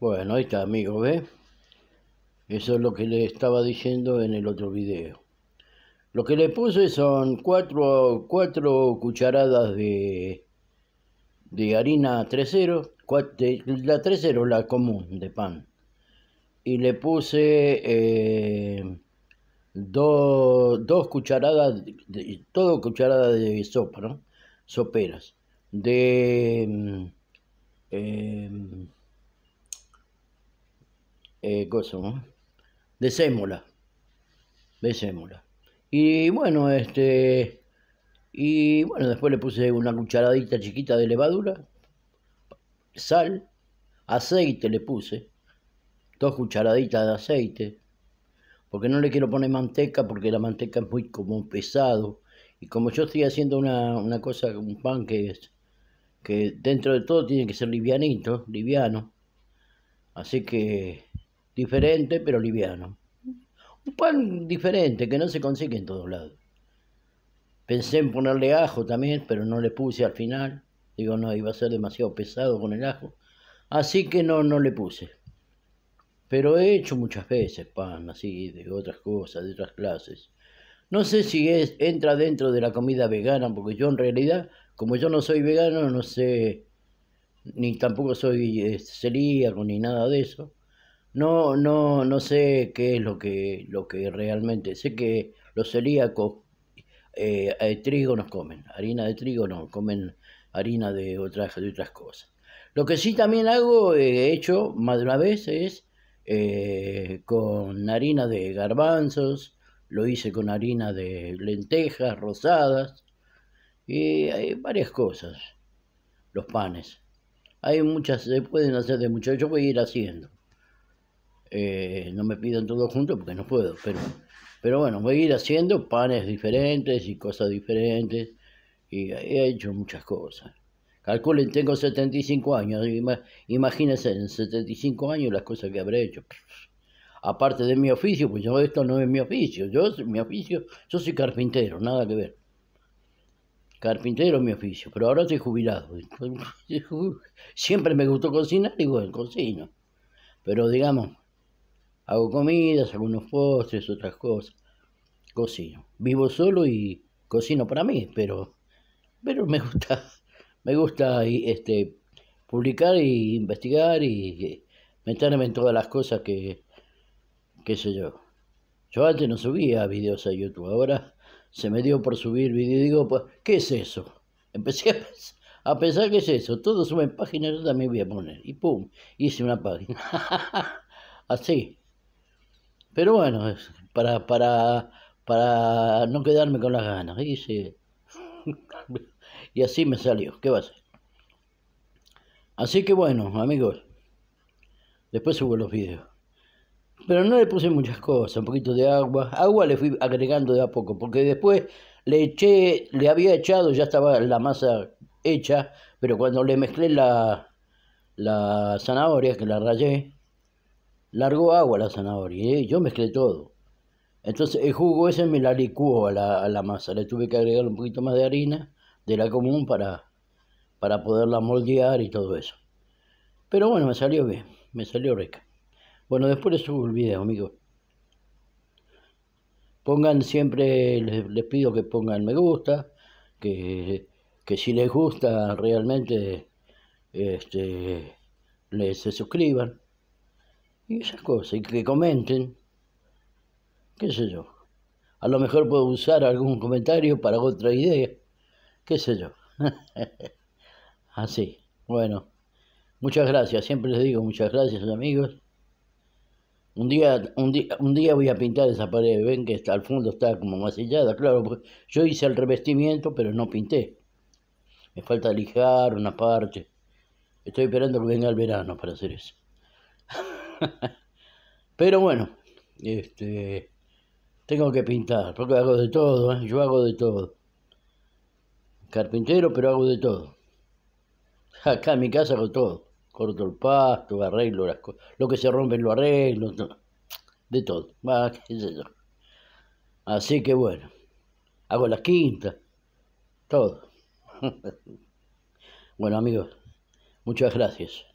Bueno, ahí está, amigo, ¿ves? Eso es lo que le estaba diciendo en el otro video. Lo que le puse son cuatro, cucharadas de, de harina 3-0, la 3-0, la común de pan. Y le puse eh, dos cucharadas, de, todo cucharada de sopa, ¿no? Soperas. De... Mm, eh, eh, de sémola. De Y bueno, este. Y bueno, después le puse una cucharadita chiquita de levadura, sal, aceite le puse, dos cucharaditas de aceite, porque no le quiero poner manteca, porque la manteca es muy como pesado. Y como yo estoy haciendo una, una cosa, un pan que es, que dentro de todo tiene que ser livianito, liviano. Así que diferente pero liviano. Un pan diferente que no se consigue en todos lados. Pensé en ponerle ajo también, pero no le puse al final. Digo, no, iba a ser demasiado pesado con el ajo. Así que no, no le puse. Pero he hecho muchas veces pan así, de otras cosas, de otras clases. No sé si es, entra dentro de la comida vegana, porque yo en realidad, como yo no soy vegano, no sé, ni tampoco soy eh, celíaco ni nada de eso. No, no, no sé qué es lo que, lo que realmente. Sé que los celíacos de eh, eh, trigo no comen, harina de trigo no, comen harina de otras, de otras cosas. Lo que sí también hago, eh, he hecho más de una vez, es con harina de garbanzos, lo hice con harina de lentejas rosadas, y hay varias cosas, los panes. Hay muchas, se pueden hacer de muchas, yo voy a ir haciendo. Eh, no me pidan todo junto porque no puedo, pero, pero bueno, voy a ir haciendo panes diferentes y cosas diferentes. Y he hecho muchas cosas. Calculen, tengo 75 años. Imagínense, en 75 años las cosas que habré hecho. Aparte de mi oficio, pues yo esto no es mi oficio. Yo, mi oficio, yo soy carpintero, nada que ver. Carpintero es mi oficio, pero ahora estoy jubilado. Siempre me gustó cocinar y bueno, cocino. Pero digamos, Hago comidas, hago unos postres, otras cosas. Cocino. Vivo solo y cocino para mí, pero, pero me gusta, me gusta este, publicar e investigar y, meterme en todas las cosas que, qué sé yo. Yo antes no subía videos a YouTube, ahora se me dio por subir videos digo, pues, ¿qué es eso? Empecé a pensar, qué que es eso, todos suben páginas, yo también voy a poner, y pum, hice una página. Así. Pero bueno, para, para, para no quedarme con las ganas. Y, así me salió. ¿Qué va a ser? Así que bueno, amigos. Después subo los videos. Pero no le puse muchas cosas, un poquito de agua. Agua le fui agregando de a poco, porque después le eché, le había echado, ya estaba la masa hecha, pero cuando le mezclé la, la zanahoria, que la rayé, largó agua la zanahoria, ¿eh? yo mezclé todo. Entonces el jugo ese me la licuó a la, a la, masa, le tuve que agregar un poquito más de harina de la común para, para poderla moldear y todo eso. Pero bueno, me salió bien, me salió rica. Bueno, después les subo el video, amigos. Pongan siempre, les, les, pido que pongan me gusta, que, si les gusta realmente este, les, se suscriban y esas cosas, y que comenten, qué sé yo. A lo mejor puedo usar algún comentario para otra idea, qué sé yo. Así, bueno. Muchas gracias, siempre les digo muchas gracias amigos. Un día, un día, un día voy a pintar esa pared, ven que está, al fondo está como masillada claro, pues, yo hice el revestimiento pero no pinté. Me falta lijar una parte. Estoy esperando que venga el verano para hacer eso. Pero bueno, este, tengo que pintar, porque hago de todo, ¿eh? yo hago de todo. Carpintero, pero hago de todo. Acá en mi casa hago todo. Corto el pasto, arreglo las cosas. Lo que se rompe lo arreglo, de todo. Ah, Así que bueno, hago las quintas, todo. bueno amigos, muchas gracias.